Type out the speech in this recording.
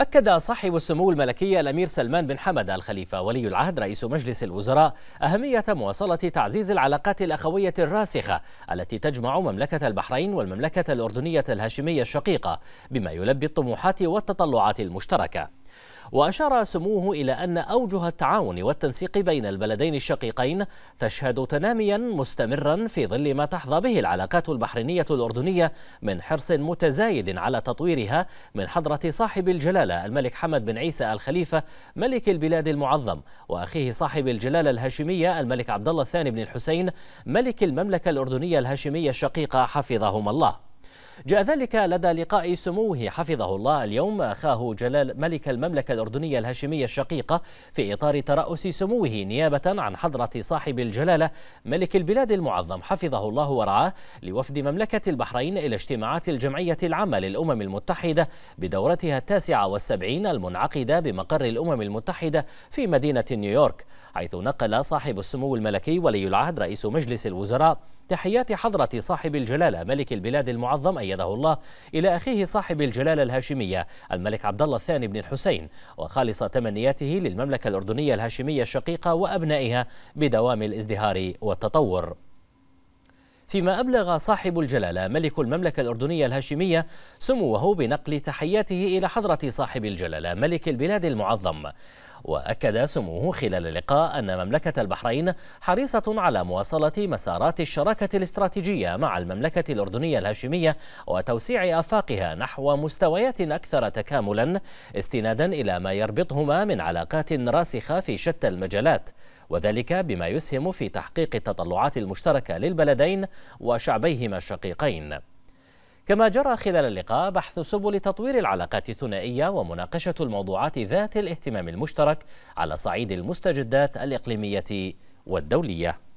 أكد صاحب السمو الملكي الأمير سلمان بن حمد الخليفة ولي العهد رئيس مجلس الوزراء أهمية مواصلة تعزيز العلاقات الأخوية الراسخة التي تجمع مملكة البحرين والمملكة الأردنية الهاشمية الشقيقة بما يلبي الطموحات والتطلعات المشتركة وأشار سموه إلى أن أوجه التعاون والتنسيق بين البلدين الشقيقين تشهد تناميا مستمرا في ظل ما تحظى به العلاقات البحرينية الأردنية من حرص متزايد على تطويرها من حضرة صاحب الجلالة الملك حمد بن عيسى الخليفة ملك البلاد المعظم وأخيه صاحب الجلالة الهاشمية الملك عبد الله الثاني بن الحسين ملك المملكة الأردنية الهاشمية الشقيقة حفظهما الله جاء ذلك لدى لقاء سموه حفظه الله اليوم أخاه جلال ملك المملكة الأردنية الهاشمية الشقيقة في إطار ترأس سموه نيابة عن حضرة صاحب الجلالة ملك البلاد المعظم حفظه الله ورعاه لوفد مملكة البحرين إلى اجتماعات الجمعية العامة للأمم المتحدة بدورتها التاسعة والسبعين المنعقدة بمقر الأمم المتحدة في مدينة نيويورك حيث نقل صاحب السمو الملكي ولي العهد رئيس مجلس الوزراء تحيات حضرة صاحب الجلالة ملك البلاد المعظم أيده الله إلى أخيه صاحب الجلالة الهاشمية الملك عبد الله الثاني بن الحسين وخالص تمنياته للمملكة الأردنية الهاشمية الشقيقة وأبنائها بدوام الازدهار والتطور فيما أبلغ صاحب الجلالة ملك المملكة الأردنية الهاشمية سموه بنقل تحياته إلى حضرة صاحب الجلالة ملك البلاد المعظم وأكد سموه خلال اللقاء أن مملكة البحرين حريصة على مواصلة مسارات الشراكة الاستراتيجية مع المملكة الأردنية الهاشمية وتوسيع آفاقها نحو مستويات أكثر تكاملا استنادا إلى ما يربطهما من علاقات راسخة في شتى المجالات وذلك بما يسهم في تحقيق التطلعات المشتركة للبلدين وشعبيهما الشقيقين كما جرى خلال اللقاء بحث سبل تطوير العلاقات الثنائية ومناقشة الموضوعات ذات الاهتمام المشترك على صعيد المستجدات الإقليمية والدولية